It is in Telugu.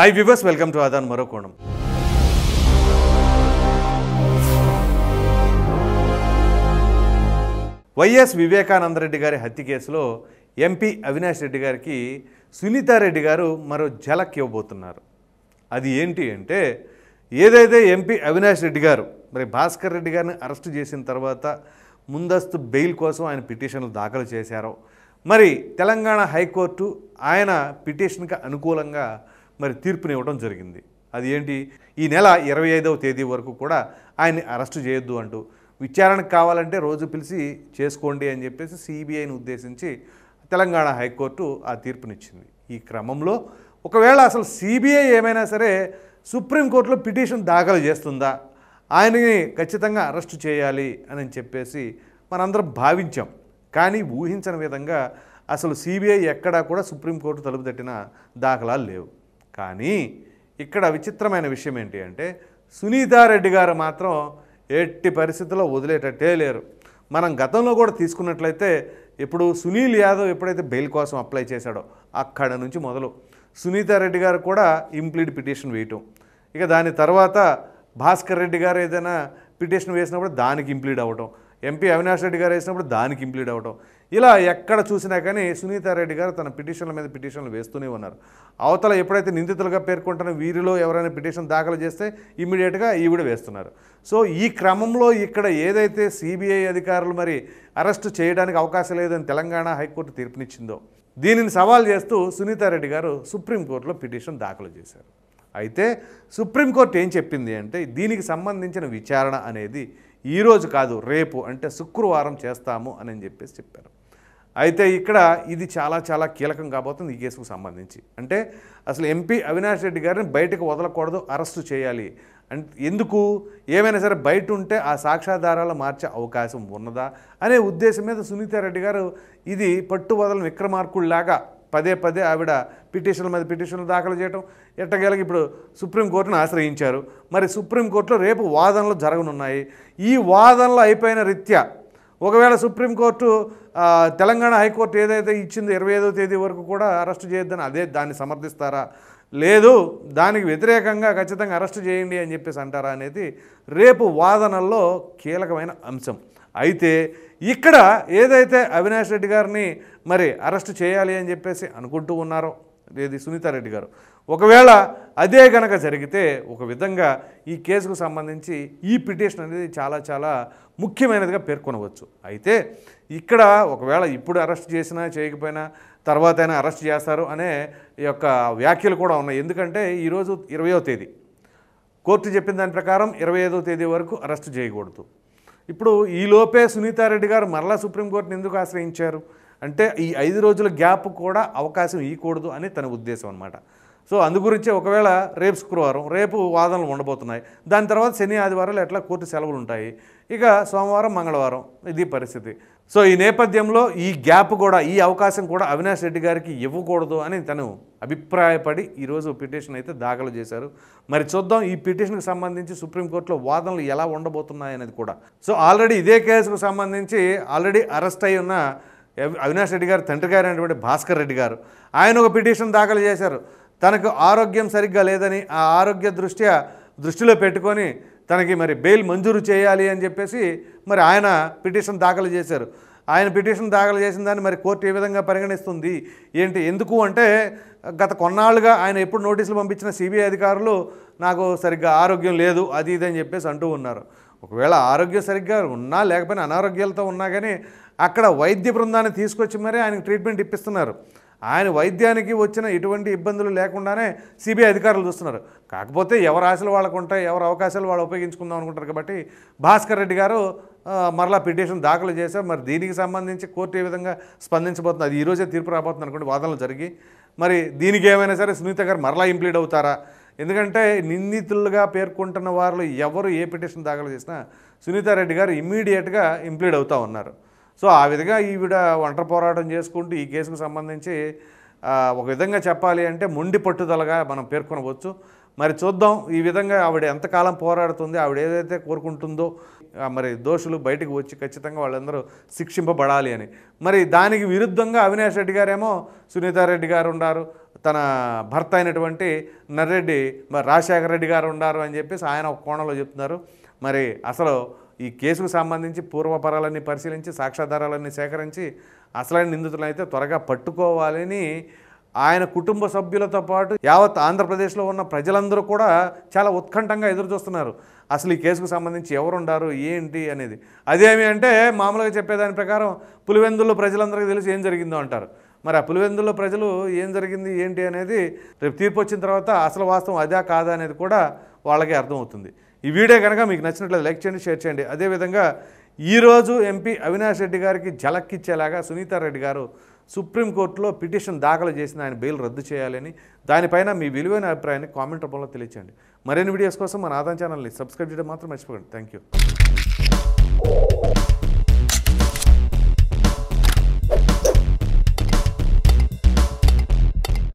high viewers welcome to Aadhan మరో కోణం వైఎస్ వివేకానందరెడ్డి గారి హత్య కేసులో ఎంపీ అవినాష్ రెడ్డి గారికి సునీతారెడ్డి గారు మరో ఝలక్ ఇవ్వబోతున్నారు అది ఏంటి అంటే ఏదైతే ఎంపీ అవినాష్ రెడ్డి గారు మరి భాస్కర్ రెడ్డి గారిని అరెస్టు చేసిన తర్వాత ముందస్తు బెయిల్ కోసం ఆయన పిటిషన్లు దాఖలు చేశారో మరి తెలంగాణ హైకోర్టు ఆయన పిటిషన్కి అనుకూలంగా మరి తీర్పునివ్వడం జరిగింది అది ఏంటి ఈ నెల ఇరవై ఐదవ తేదీ వరకు కూడా ఆయన్ని అరెస్టు చేయొద్దు అంటూ విచారణకు కావాలంటే రోజు పిలిచి చేసుకోండి అని చెప్పేసి సిబిఐని ఉద్దేశించి తెలంగాణ హైకోర్టు ఆ తీర్పునిచ్చింది ఈ క్రమంలో ఒకవేళ అసలు సిబిఐ ఏమైనా సరే సుప్రీంకోర్టులో పిటిషన్ దాఖలు చేస్తుందా ఆయనని ఖచ్చితంగా అరెస్టు చేయాలి అని చెప్పేసి మనందరం భావించాం కానీ ఊహించని విధంగా అసలు సిబిఐ ఎక్కడా కూడా సుప్రీంకోర్టు తలుపు తట్టిన దాఖలాలు లేవు కానీ ఇక్కడ విచిత్రమైన విషయం ఏంటి అంటే సునీతారెడ్డి గారు మాత్రం ఎట్టి పరిస్థితుల్లో వదిలేటట్టే లేరు మనం గతంలో కూడా తీసుకున్నట్లయితే ఇప్పుడు సునీల్ యాదవ్ ఎప్పుడైతే బెయిల్ కోసం అప్లై చేశాడో అక్కడ నుంచి మొదలు సునీతారెడ్డి గారు కూడా ఇంప్లీడ్ పిటిషన్ వేయటం ఇక దాని తర్వాత భాస్కర్ రెడ్డి గారు ఏదైనా పిటిషన్ వేసినప్పుడు దానికి ఇంప్లీడ్ అవ్వటం ఎంపీ అవినాష్ రెడ్డి గారు వేసినప్పుడు దానికి ఇంప్లీడ్ అవ్వడం ఇలా ఎక్కడ చూసినా కానీ సునీతారెడ్డి గారు తన పిటిషన్ల మీద పిటిషన్లు వేస్తూనే ఉన్నారు అవతల ఎప్పుడైతే నిందితులుగా పేర్కొంటున్న వీరిలో ఎవరైనా పిటిషన్ దాఖలు చేస్తే ఇమ్మీడియట్గా ఈవిడ వేస్తున్నారు సో ఈ క్రమంలో ఇక్కడ ఏదైతే సిబిఐ అధికారులు మరి అరెస్టు చేయడానికి అవకాశం లేదని తెలంగాణ హైకోర్టు తీర్పునిచ్చిందో దీనిని సవాల్ చేస్తూ సునీతారెడ్డి గారు సుప్రీంకోర్టులో పిటిషన్ దాఖలు చేశారు అయితే సుప్రీంకోర్టు ఏం చెప్పింది అంటే దీనికి సంబంధించిన విచారణ అనేది ఈరోజు కాదు రేపు అంటే శుక్రవారం చేస్తాము అని చెప్పేసి చెప్పారు అయితే ఇక్కడ ఇది చాలా చాలా కీలకం కాబోతుంది ఈ కేసుకు సంబంధించి అంటే అసలు ఎంపీ అవినాష్ రెడ్డి గారిని బయటకు వదలకూడదు అరెస్టు చేయాలి అంటే ఎందుకు ఏమైనా సరే బయట ఉంటే ఆ సాక్ష్యాధారాలు మార్చే అవకాశం ఉన్నదా అనే ఉద్దేశం మీద సునీతారెడ్డి గారు ఇది పట్టు విక్రమార్కుడు లాగా పదే పదే ఆవిడ పిటిషన్ల మీద పిటిషన్లు దాఖలు చేయటం ఎట్టగేలకి ఇప్పుడు సుప్రీంకోర్టును ఆశ్రయించారు మరి సుప్రీంకోర్టులో రేపు వాదనలు జరగనున్నాయి ఈ వాదనలు అయిపోయిన రీత్యా ఒకవేళ సుప్రీంకోర్టు తెలంగాణ హైకోర్టు ఏదైతే ఇచ్చిందో ఇరవై ఐదో తేదీ వరకు కూడా అరెస్టు చేయొద్దని అదే దాన్ని సమర్థిస్తారా లేదు దానికి వ్యతిరేకంగా ఖచ్చితంగా అరెస్టు చేయండి అని చెప్పేసి అంటారా అనేది రేపు వాదనల్లో కీలకమైన అంశం అయితే ఇక్కడ ఏదైతే అవినాష్ రెడ్డి గారిని మరి అరెస్ట్ చేయాలి అని చెప్పేసి అనుకుంటూ ఉన్నారో ఇది సునీతారెడ్డి గారు ఒకవేళ అదే గనక జరిగితే ఒక విధంగా ఈ కేసుకు సంబంధించి ఈ పిటిషన్ అనేది చాలా చాలా ముఖ్యమైనదిగా పేర్కొనవచ్చు అయితే ఇక్కడ ఒకవేళ ఇప్పుడు అరెస్ట్ చేసినా చేయకపోయినా తర్వాత అయినా అరెస్ట్ చేస్తారు అనే యొక్క వ్యాఖ్యలు కూడా ఉన్నాయి ఎందుకంటే ఈరోజు ఇరవయో తేదీ కోర్టు చెప్పిన దాని ప్రకారం ఇరవై తేదీ వరకు అరెస్ట్ చేయకూడదు ఇప్పుడు ఈలోపే సునీతారెడ్డి గారు మరలా సుప్రీంకోర్టుని ఎందుకు ఆశ్రయించారు అంటే ఈ ఐదు రోజుల గ్యాప్ కూడా అవకాశం ఇవ్వకూడదు అని తన ఉద్దేశం అనమాట సో అందుగురించే ఒకవేళ రేపు శుక్రవారం రేపు వాదనలు ఉండబోతున్నాయి దాని తర్వాత శని ఆదివారాలు ఎట్లా కోర్టు సెలవులు ఉంటాయి ఇక సోమవారం మంగళవారం ఇది పరిస్థితి సో ఈ నేపథ్యంలో ఈ గ్యాప్ కూడా ఈ అవకాశం కూడా అవినాష్ రెడ్డి గారికి ఇవ్వకూడదు అని తను అభిప్రాయపడి ఈరోజు పిటిషన్ అయితే దాఖలు చేశారు మరి చూద్దాం ఈ పిటిషన్కి సంబంధించి సుప్రీంకోర్టులో వాదనలు ఎలా ఉండబోతున్నాయనేది కూడా సో ఆల్రెడీ ఇదే కేసుకు సంబంధించి ఆల్రెడీ అరెస్ట్ అయి ఉన్న అవినాష్ రెడ్డి గారు తండ్రి గారు అనేటువంటి భాస్కర్ రెడ్డి గారు ఆయన ఒక పిటిషన్ దాఖలు చేశారు తనకు ఆరోగ్యం సరిగ్గా లేదని ఆ ఆరోగ్య దృష్ట్యా దృష్టిలో పెట్టుకొని తనకి మరి బెయిల్ మంజూరు చేయాలి అని చెప్పేసి మరి ఆయన పిటిషన్ దాఖలు చేశారు ఆయన పిటిషన్ దాఖలు చేసిన దాన్ని మరి కోర్టు ఏ విధంగా పరిగణిస్తుంది ఏంటి ఎందుకు అంటే గత కొన్నాళ్ళుగా ఆయన ఎప్పుడు నోటీసులు పంపించిన సిబిఐ అధికారులు నాకు సరిగ్గా ఆరోగ్యం లేదు అది ఇది అని చెప్పేసి అంటూ ఉన్నారు ఒకవేళ ఆరోగ్యం సరిగ్గా ఉన్నా లేకపోయినా అనారోగ్యాలతో ఉన్నా కానీ అక్కడ వైద్య బృందాన్ని తీసుకొచ్చి మరీ ఆయనకు ట్రీట్మెంట్ ఇప్పిస్తున్నారు ఆయన వైద్యానికి వచ్చిన ఎటువంటి ఇబ్బందులు లేకుండానే సిబిఐ అధికారులు చూస్తున్నారు కాకపోతే ఎవరు ఆశలు వాళ్ళకు ఉంటాయి ఎవరు అవకాశాలు వాళ్ళు ఉపయోగించుకుందాం అనుకుంటారు కాబట్టి భాస్కర్ రెడ్డి గారు మరలా పిటిషన్ దాఖలు చేశారు మరి దీనికి సంబంధించి కోర్టు ఏ విధంగా స్పందించబోతుంది అది ఈరోజే తీర్పు రాబోతుంది అనుకోండి వాదనలు జరిగి మరి దీనికి ఏమైనా సరే సునీత గారు మరలా ఇంప్లీడ్ అవుతారా ఎందుకంటే నిందితులుగా పేర్కొంటున్న వారు ఎవరు ఏ పిటిషన్ దాఖలు చేసినా సునీతారెడ్డి గారు ఇమ్మీడియట్గా ఇంప్లీడ్ అవుతూ ఉన్నారు సో ఆ విధంగా ఈవిడ ఒంటరి పోరాటం చేసుకుంటూ ఈ కేసుకు సంబంధించి ఒక విధంగా చెప్పాలి అంటే మొండి పట్టుదలగా మనం పేర్కొనవచ్చు మరి చూద్దాం ఈ విధంగా ఆవిడ ఎంతకాలం పోరాడుతుంది ఆవిడ ఏదైతే కోరుకుంటుందో మరి దోషులు బయటకు వచ్చి ఖచ్చితంగా వాళ్ళందరూ శిక్షింపబడాలి అని మరి దానికి విరుద్ధంగా అవినాష్ రెడ్డి గారేమో సునీతారెడ్డి గారు ఉన్నారు తన భర్త అయినటువంటి నర్రెడ్డి మరి రాజశేఖర రెడ్డి గారు ఉన్నారు అని చెప్పేసి ఆయన ఒక కోణంలో చెప్తున్నారు మరి అసలు ఈ కేసుకు సంబంధించి పూర్వపరాలన్నీ పరిశీలించి సాక్ష్యాధారాలన్నీ సేకరించి అసలైన నిందితులను అయితే త్వరగా పట్టుకోవాలని ఆయన కుటుంబ సభ్యులతో పాటు యావత్ ఆంధ్రప్రదేశ్లో ఉన్న ప్రజలందరూ కూడా చాలా ఉత్కంఠంగా ఎదురు చూస్తున్నారు అసలు ఈ కేసుకు సంబంధించి ఎవరుండారు ఏంటి అనేది అదేమి అంటే మామూలుగా చెప్పేదాని ప్రకారం పులివెందుల్లో ప్రజలందరికీ తెలిసి ఏం జరిగిందో అంటారు మరి ఆ పులివెందుల్లో ప్రజలు ఏం జరిగింది ఏంటి అనేది రేపు తీర్పు వచ్చిన తర్వాత అసలు వాస్తవం అదే కాదా అనేది కూడా వాళ్ళకి అర్థమవుతుంది ఈ వీడియో కనుక మీకు నచ్చినట్లయితే లైక్ చేయండి షేర్ చేయండి అదేవిధంగా ఈరోజు ఎంపీ అవినాష్ రెడ్డి గారికి జలక్కిచ్చేలాగా సునీతారెడ్డి గారు సుప్రీంకోర్టులో పిటిషన్ దాఖలు చేసిన ఆయన బెయిల్ రద్దు చేయాలని దానిపైన మీ విలువైన అభిప్రాయాన్ని కామెంట్ రూపంలో తెలియచేయండి మరిన్ని వీడియోస్ కోసం మన ఆదాం ఛానల్ని సబ్స్క్రైబ్ చేయడం మాత్రం మర్చిపోకండి థ్యాంక్ యూ